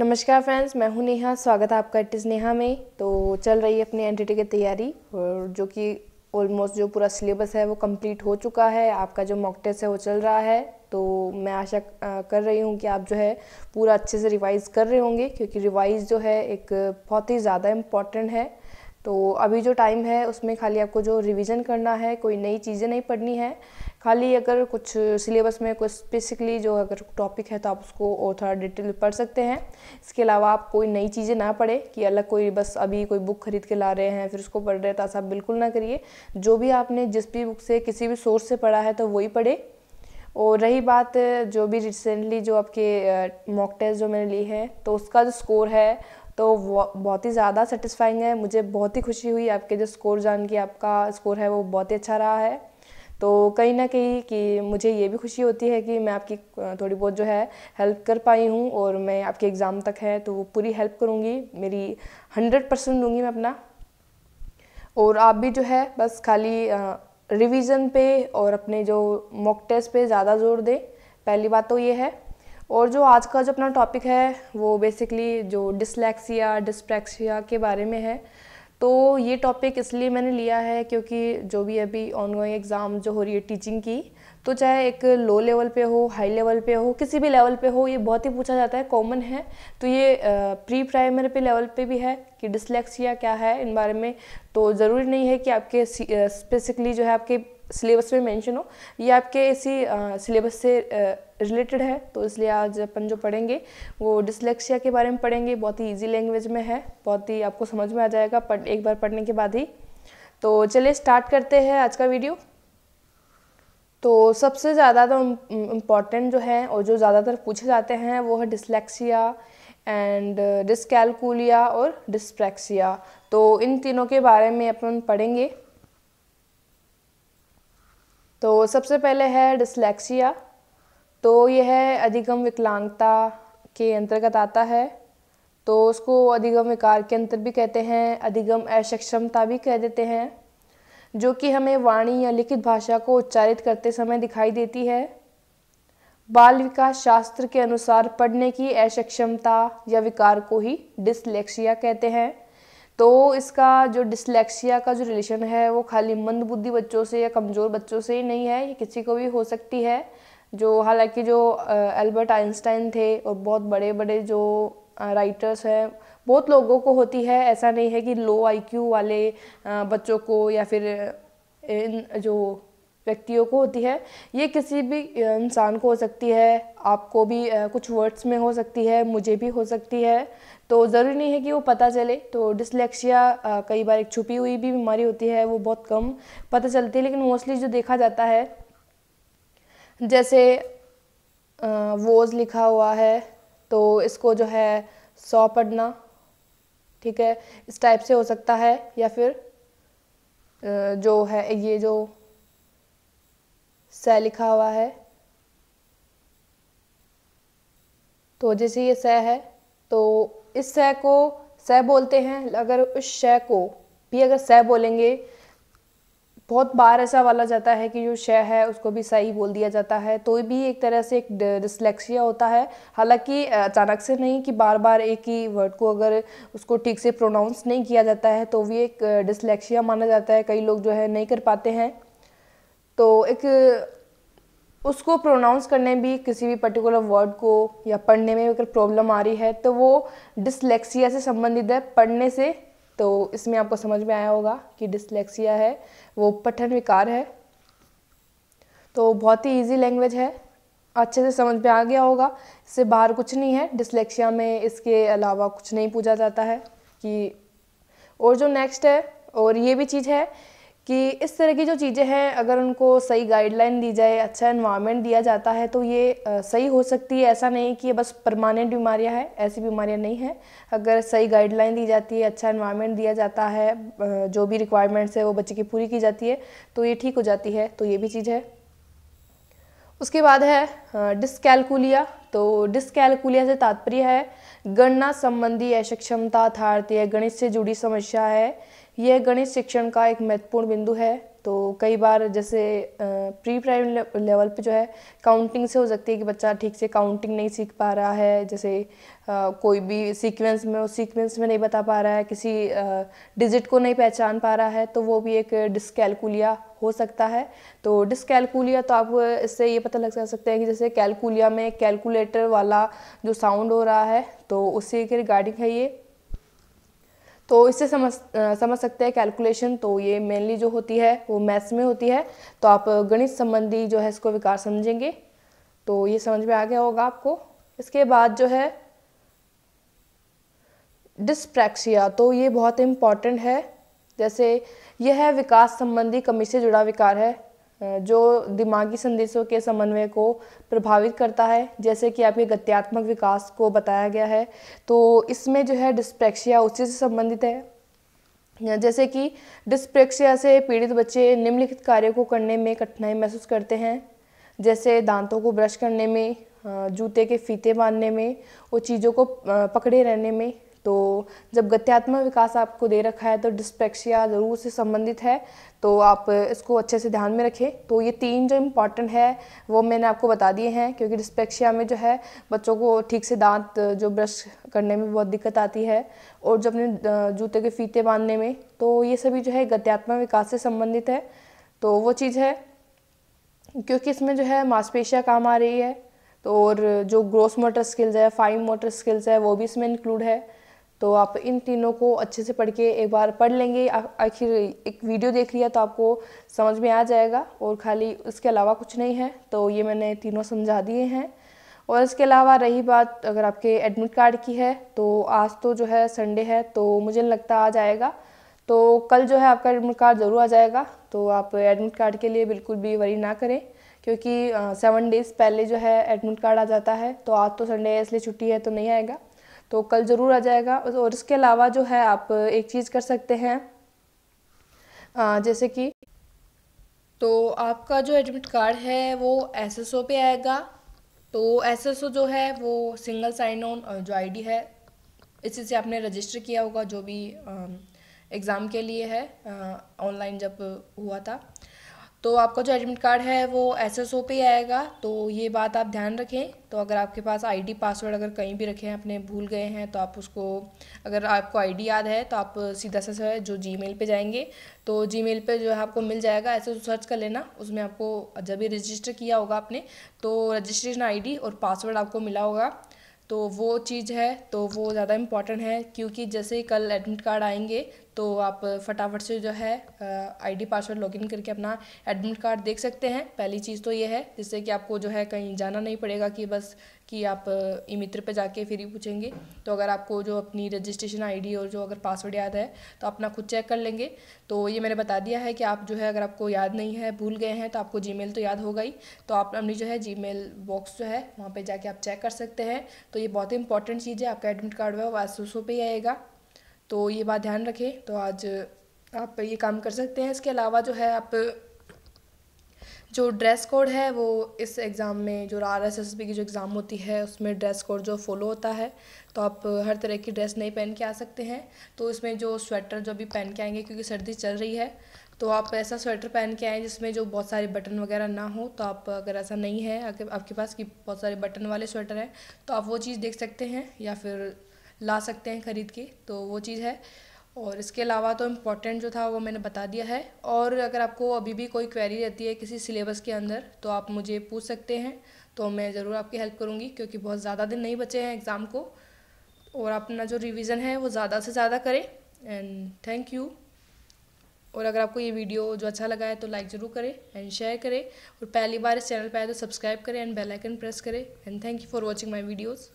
नमस्कार फ्रेंड्स मैं हूं नेहा स्वागत है आपका इट नेहा में तो चल रही है अपनी एन की तैयारी और जो कि ऑलमोस्ट जो पूरा सिलेबस है वो कंप्लीट हो चुका है आपका जो मॉक टेस्ट है वो चल रहा है तो मैं आशा कर रही हूँ कि आप जो है पूरा अच्छे से रिवाइज़ कर रहे होंगे क्योंकि रिवाइज़ जो है एक बहुत ही ज़्यादा इम्पॉर्टेंट है तो अभी जो टाइम है उसमें खाली आपको जो रिवीजन करना है कोई नई चीज़ें नहीं पढ़नी है खाली अगर कुछ सिलेबस में कुछ स्पेसिकली जो अगर टॉपिक है तो आप उसको और थोड़ा डिटेल पढ़ सकते हैं इसके अलावा आप कोई नई चीज़ें ना पढ़े कि अलग कोई बस अभी कोई बुक खरीद के ला रहे हैं फिर उसको पढ़ रहे हैं तो ऐसा बिल्कुल ना करिए जो भी आपने जिस भी बुक से किसी भी सोर्स से पढ़ा है तो वही पढ़े और रही बात जो भी रिसेंटली जो आपके मॉक टेस्ट जो मैंने ली है तो उसका जो स्कोर है तो बहुत ही ज़्यादा सेटिस्फाइंग है मुझे बहुत ही खुशी हुई आपके जो स्कोर जान के आपका स्कोर है वो बहुत ही अच्छा रहा है तो कहीं ना कहीं कि मुझे ये भी खुशी होती है कि मैं आपकी थोड़ी बहुत जो है हेल्प कर पाई हूँ और मैं आपके एग्ज़ाम तक है तो वो पूरी हेल्प करूँगी मेरी हंड्रेड परसेंट दूँगी मैं अपना और आप भी जो है बस खाली रिवीजन पे और अपने जो मॉक टेस्ट पे ज़्यादा जोर दें पहली बात तो ये है और जो आज का जो अपना टॉपिक है वो बेसिकली जो डिसलेक्सिया डिस्प्रैक्सिया के बारे में है तो ये टॉपिक इसलिए मैंने लिया है क्योंकि जो भी अभी ऑनगोइंग एग्ज़ाम जो हो रही है टीचिंग की तो चाहे एक लो लेवल पे हो हाई लेवल पे हो किसी भी लेवल पे हो ये बहुत ही पूछा जाता है कॉमन है तो ये प्री प्राइमरी पे लेवल पे भी है कि डिसलेक्सिया क्या है इन बारे में तो ज़रूरी नहीं है कि आपके स्पेसिकली जो है आपके सिलेबस में मेंशन हो ये आपके इसी सिलेबस से रिलेटेड है तो इसलिए आज अपन जो पढ़ेंगे वो डिसलेक्सिया के बारे में पढ़ेंगे बहुत ही इजी लैंग्वेज में है बहुत ही आपको समझ में आ जाएगा पढ़ एक बार पढ़ने के बाद ही तो चलिए स्टार्ट करते हैं आज का वीडियो तो सबसे ज़्यादा तो इम्पॉर्टेंट जो है और जो ज़्यादातर पूछे जाते हैं वो है डिसलेक्सिया एंड डिसकैलकुलिया और डिस्प्रैक्सिया तो इन तीनों के बारे में अपन पढ़ेंगे तो सबसे पहले है डिसलेक्सिया तो यह है अधिगम विकलांगता के अंतर्गत आता है तो उसको अधिगम विकार के अंतर भी कहते हैं अधिगम असक्षमता भी कह देते हैं जो कि हमें वाणी या लिखित भाषा को उच्चारित करते समय दिखाई देती है बाल विकास शास्त्र के अनुसार पढ़ने की असक्षमता या विकार को ही डिसलेक्सिया कहते हैं तो इसका जो डिसलेक्सिया का जो रिलेशन है वो खाली मंदबुद्धि बच्चों से या कमज़ोर बच्चों से ही नहीं है ये किसी को भी हो सकती है जो हालांकि जो एल्बर्ट आइंस्टाइन थे और बहुत बड़े बड़े जो राइटर्स हैं बहुत लोगों को होती है ऐसा नहीं है कि लो आईक्यू वाले बच्चों को या फिर इन जो व्यक्तियों को होती है ये किसी भी इंसान को हो सकती है आपको भी कुछ वर्ड्स में हो सकती है मुझे भी हो सकती है तो ज़रूरी नहीं है कि वो पता चले तो डिसलेक्शिया कई बार एक छुपी हुई भी बीमारी होती है वो बहुत कम पता चलती है लेकिन मोस्टली जो देखा जाता है जैसे वोज लिखा हुआ है तो इसको जो है सौ पढ़ना ठीक है इस टाइप से हो सकता है या फिर जो है ये जो स लिखा हुआ है तो जैसे ये स है तो इस स को स बोलते हैं अगर उस श को भी अगर स बोलेंगे बहुत बार ऐसा वाला जाता है कि जो शय है उसको भी सही बोल दिया जाता है तो भी एक तरह से एक डिसलेक्सिया होता है हालांकि अचानक से नहीं कि बार बार एक ही वर्ड को अगर उसको ठीक से प्रोनाउंस नहीं किया जाता है तो भी एक डिसलेक्सिया माना जाता है कई लोग जो है नहीं कर पाते हैं तो एक उसको प्रोनाउंस करने भी किसी भी पर्टिकुलर वर्ड को या पढ़ने में अगर प्रॉब्लम आ रही है तो वो डिसलेक्सिया से संबंधित है पढ़ने से तो इसमें आपको समझ में आया होगा कि डिसलेक्सिया है वो पठन विकार है तो बहुत ही इजी लैंग्वेज है अच्छे से समझ में आ गया होगा इससे बाहर कुछ नहीं है डिसलेक्सिया में इसके अलावा कुछ नहीं पूछा जाता है कि और जो नेक्स्ट है और ये भी चीज़ है कि इस तरह की जो चीज़ें हैं अगर उनको सही गाइडलाइन दी जाए अच्छा इन्वायरमेंट दिया जाता है तो ये सही हो सकती है ऐसा नहीं कि ये बस परमानेंट बीमारियां हैं ऐसी बीमारियां नहीं हैं अगर सही गाइडलाइन दी जाती है अच्छा इन्वायरमेंट दिया जाता है जो भी रिक्वायरमेंट्स है वो बच्चे की पूरी की जाती है तो ये ठीक हो जाती है तो ये भी चीज़ है उसके बाद है डिस्कैलकुलिया तो डिस्कैलकुलिया से तात्पर्य है गणना संबंधी अशक्षमता अथार्थ या गणित से जुड़ी समस्या है यह गणित शिक्षण का एक महत्वपूर्ण बिंदु है तो कई बार जैसे प्री प्राइमरी लेवल पे जो है काउंटिंग से हो सकती है कि बच्चा ठीक से काउंटिंग नहीं सीख पा रहा है जैसे कोई भी सीक्वेंस में उस सीक्वेंस में नहीं बता पा रहा है किसी डिजिट को नहीं पहचान पा रहा है तो वो भी एक डिस्कैलकुलिया हो सकता है तो डिसकैलकुलिया तो आप इससे ये पता लग सकते हैं कि जैसे कैलकुलिया में कैलकुलेटर वाला जो साउंड हो रहा है तो उसी के रिगार्डिंग है ये तो इससे समझ समझ सकते हैं कैलकुलेशन तो ये मेनली जो होती है वो मैथ्स में होती है तो आप गणित संबंधी जो है इसको विकार समझेंगे तो ये समझ में आ गया होगा आपको इसके बाद जो है डिस्प्रैक्सिया तो ये बहुत इम्पॉर्टेंट है जैसे यह है विकास संबंधी कमी से जुड़ा विकार है जो दिमागी संदेशों के समन्वय को प्रभावित करता है जैसे कि आपके गत्यात्मक विकास को बताया गया है तो इसमें जो है डिस्प्रेक्शिया उसी से संबंधित है जैसे कि डिस्प्रेक्शिया से पीड़ित बच्चे निम्नलिखित कार्यों को करने में कठिनाई महसूस करते हैं जैसे दांतों को ब्रश करने में जूते के फीते बांधने में और चीज़ों को पकड़े रहने में तो जब गत्यात्मक विकास आपको दे रखा है तो डिस्पेक्सिया ज़रूर से संबंधित है तो आप इसको अच्छे से ध्यान में रखें तो ये तीन जो इम्पॉर्टेंट है वो मैंने आपको बता दिए हैं क्योंकि डिस्पेक्सिया में जो है बच्चों को ठीक से दांत जो ब्रश करने में बहुत दिक्कत आती है और जो अपने जूते के फीते बांधने में तो ये सभी जो है गत्यात्मक विकास से संबंधित है तो वो चीज़ है क्योंकि इसमें जो है मांसपेशियाँ काम आ रही है तो और जो ग्रोस मोटर स्किल्स है फाइन मोटर स्किल्स है वो भी इसमें इंक्लूड है तो आप इन तीनों को अच्छे से पढ़ के एक बार पढ़ लेंगे आखिर एक वीडियो देख लिया तो आपको समझ में आ जाएगा और खाली उसके अलावा कुछ नहीं है तो ये मैंने तीनों समझा दिए हैं और इसके अलावा रही बात अगर आपके एडमिट कार्ड की है तो आज तो जो है संडे है तो मुझे नहीं लगता आ जाएगा तो कल जो है आपका एडमिट कार्ड ज़रूर आ जाएगा तो आप एडमिट कार्ड के लिए बिल्कुल भी वरी ना करें क्योंकि सेवन डेज़ पहले जो है एडमिट कार्ड आ जाता है तो आज तो संडे है इसलिए छुट्टी है तो नहीं आएगा तो कल ज़रूर आ जाएगा और इसके अलावा जो है आप एक चीज़ कर सकते हैं जैसे कि तो आपका जो एडमिट कार्ड है वो एस एस ओ पे आएगा तो एस एस ओ जो है वो सिंगल साइन ऑन जो आई डी है इसी से आपने रजिस्टर किया होगा जो भी एग्ज़ाम के लिए है ऑनलाइन जब हुआ था तो आपका जो एडमिट कार्ड है वो एस एस ओ पे आएगा तो ये बात आप ध्यान रखें तो अगर आपके पास आईडी पासवर्ड अगर कहीं भी रखे हैं अपने भूल गए हैं तो आप उसको अगर आपको आईडी याद है तो आप सीधा सा जो है जो पर जाएंगे तो जी मेल पर जो है आपको मिल जाएगा ऐसे सर्च तो कर लेना उसमें आपको जब भी रजिस्टर किया होगा आपने तो रजिस्ट्रेशन डी और पासवर्ड आपको मिला होगा तो वो चीज़ है तो वो ज़्यादा इम्पॉर्टेंट है क्योंकि जैसे ही कल एडमिट कार्ड आएंगे तो आप फटाफट से जो है आईडी पासवर्ड लॉगिन करके अपना एडमिट कार्ड देख सकते हैं पहली चीज़ तो ये है जिससे कि आपको जो है कहीं जाना नहीं पड़ेगा कि बस कि आप ई मित्र पर जाके फिर ही पूछेंगे तो अगर आपको जो अपनी रजिस्ट्रेशन आईडी और जो अगर पासवर्ड याद है तो अपना खुद चेक कर लेंगे तो ये मैंने बता दिया है कि आप जो है अगर आपको याद नहीं है भूल गए हैं तो आपको जी तो याद होगा ही तो आप अपनी जो है जी बॉक्स जो है वहाँ पर जाके आप चेक कर सकते हैं तो ये बहुत ही इंपॉर्टेंट चीज़ है आपका एडमिट कार्ड है वो आसूसों पर ही आएगा तो ये बात ध्यान रखें तो आज आप ये काम कर सकते हैं इसके अलावा जो है आप जो ड्रेस कोड है वो इस एग्ज़ाम में जो आर एस एस बी की जो एग्ज़ाम होती है उसमें ड्रेस कोड जो फॉलो होता है तो आप हर तरह की ड्रेस नहीं पहन के आ सकते हैं तो इसमें जो स्वेटर जो भी पहन के आएंगे क्योंकि सर्दी चल रही है तो आप ऐसा स्वेटर पहन के आएँ जिसमें जो बहुत सारे बटन वगैरह ना हो तो आप अगर ऐसा नहीं है अगर आपके पास कि बहुत सारे बटन वाले स्वेटर हैं तो आप वो चीज़ देख सकते हैं या फिर ला सकते हैं ख़रीद के तो वो चीज़ है और इसके अलावा तो इम्पॉर्टेंट जो था वो मैंने बता दिया है और अगर आपको अभी भी कोई क्वेरी रहती है किसी सिलेबस के अंदर तो आप मुझे पूछ सकते हैं तो मैं ज़रूर आपकी हेल्प करूँगी क्योंकि बहुत ज़्यादा दिन नहीं बचे हैं एग्ज़ाम को और अपना जो रिविज़न है वो ज़्यादा से ज़्यादा करें एंड थैंक यू और अगर आपको ये वीडियो जो अच्छा लगा है तो लाइक ज़रूर करें एंड शेयर करें और पहली बार इस चैनल पर आए तो सब्सक्राइब करें एंड बेल आइकन प्रेस करें and thank you for watching my videos